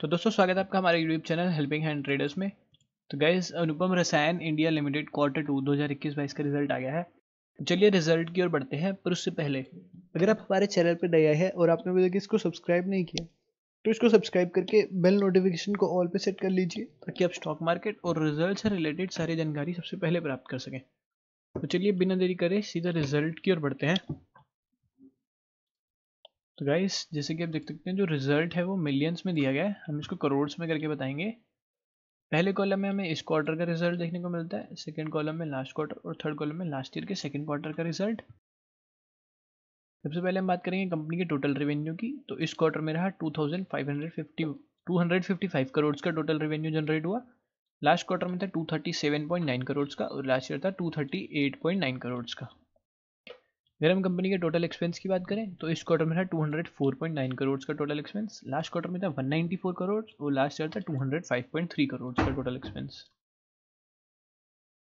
तो दोस्तों स्वागत है आपका हमारे YouTube channel helping hand traders में तो गैस अनुपम रसायन इंडिया लिमिटेड क्वार्टर टू दो हज़ार इक्कीस बाईस का रिजल्ट आ गया है चलिए रिजल्ट की ओर बढ़ते हैं पर उससे पहले अगर आप हमारे चैनल पर नया है और आपने अभी तक इसको सब्सक्राइब नहीं किया तो इसको सब्सक्राइब करके बेल नोटिफिकेशन को ऑल पे सेट कर लीजिए ताकि आप स्टॉक मार्केट और रिजल्ट से रिलेटेड सारी जानकारी सबसे पहले प्राप्त कर सकें तो चलिए बिना देरी करें सीधा रिजल्ट की ओर बढ़ते हैं तो गाइस जैसे कि आप देख सकते हैं जो रिजल्ट है वो मिलियंस में दिया गया है हम इसको करोड़्स में करके बताएंगे पहले कॉलम में हमें इस क्वार्टर का रिजल्ट देखने को मिलता है सेकेंड कॉलम में लास्ट क्वार्टर और थर्ड कॉलम में लास्ट ईयर के सेकेंड क्वार्टर का रिजल्ट सबसे पहले हम बात करेंगे कंपनी के टोटल रेवेन्यू की तो इस क्वार्टर में रहा two thousand five hundred fifty two hundred fifty five crore का टोटल रेवेन्यू जनरेट हुआ लास्ट क्वार्टर में था two thirty seven point nine crore का और लास्ट ईयर था two thirty eight point nine crore का अगर हम कंपनी के टोटल एक्सपेंस की बात करें तो इस क्वार्टर में था 204.9 करोड़ का टोटल एक्सपेंस लास्ट क्वार्टर में था 194 करोड़ और लास्ट ईयर था 205.3 करोड़ का टोटल एक्सपेंस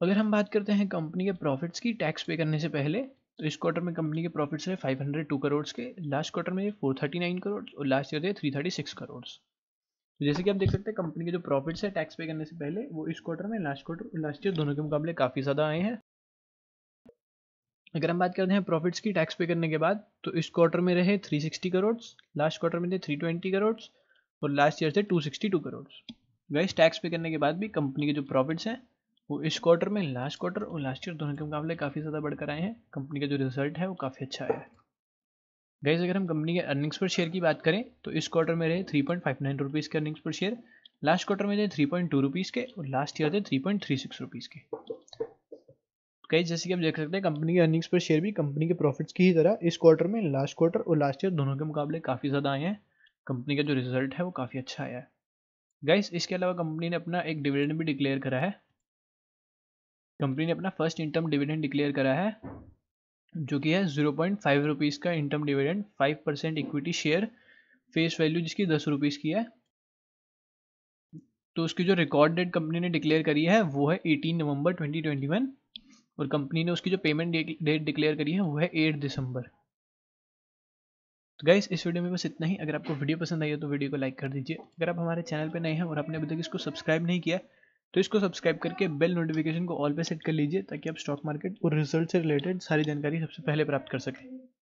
अगर हम बात करते हैं कंपनी के प्रॉफिट्स की टैक्स पे करने से पहले तो इस क्वार्टर में कंपनी के प्रॉफिट्स रहे 502 करोड़ के लास्ट क्वार्टर में फोर थर्टी करोड़ और लास्ट ईयर थे सिक्स करोड़ तो जैसे कि आप देख सकते हैं कंपनी के जो प्रॉफिट्स है टैक्स पे करने से पहले वो इस क्वार्टर में लास्ट क्वार्टर और लास्ट ईयर दोनों के मुकाबले काफ़ी ज़्यादा आए हैं अगर हम बात करते हैं प्रॉफिट्स की टैक्स पे करने के बाद तो इस क्वार्टर में रहे 360 करोड़ लास्ट क्वार्टर में थे 320 करोड़ और लास्ट ईयर थे 262 करोड़ गैस टैक्स पे करने के बाद भी कंपनी के जो प्रॉफिट्स हैं वो इस क्वार्टर में लास्ट क्वार्टर और लास्ट ईयर दोनों के मुकाबले काफ़ी ज़्यादा बढ़कर आए हैं कंपनी का जो रिजल्ट है वो काफ़ी अच्छा आया है गैस अगर हम कंपनी के अर्निंग्स पर शेयर की बात करें तो इस क्वार्टर में रहे three point five nine rupees के earnings per share last quarter में थे थ्री पॉइंट टू रुपीज़ के और लास्ट ईयर थे three point three six rupees के कई जैसे कि आप देख सकते हैं कंपनी की अर्निंग्स पर शेयर भी कंपनी के प्रॉफिट्स की ही तरह इस क्वार्टर में लास्ट क्वार्टर और लास्ट ईयर दोनों के मुकाबले काफ़ी ज़्यादा आए हैं कंपनी का जो रिजल्ट है वो काफ़ी अच्छा आया है गाइस इसके अलावा कंपनी ने अपना एक डिविडेंड भी डिक्लेयर करा है कंपनी ने अपना फर्स्ट इंटर्म डिविडेंड डिक्लेयर करा है जो कि है जीरो पॉइंट फाइव रुपीज़ का interim dividend five percent equity share face value जिसकी दस रुपीज़ की है तो उसकी जो रिकॉर्ड डेट कंपनी ने डिक्लेयर करी है वो है eighteen November twenty twenty one और कंपनी ने उसकी जो पेमेंट डेट डिक्लेयर करी है वो है एट दिसंबर तो गाइस इस वीडियो में बस इतना ही अगर आपको वीडियो पसंद आई हो तो वीडियो को लाइक कर दीजिए अगर आप हमारे चैनल पर नए हैं और आपने अभी तक इसको सब्सक्राइब नहीं किया तो इसको सब्सक्राइब करके बेल नोटिफिकेशन को ऑल पे सेट कर लीजिए ताकि आप स्टॉक मार्केट और रिजल्ट से रिलेटेड सारी जानकारी सबसे पहले प्राप्त कर सकें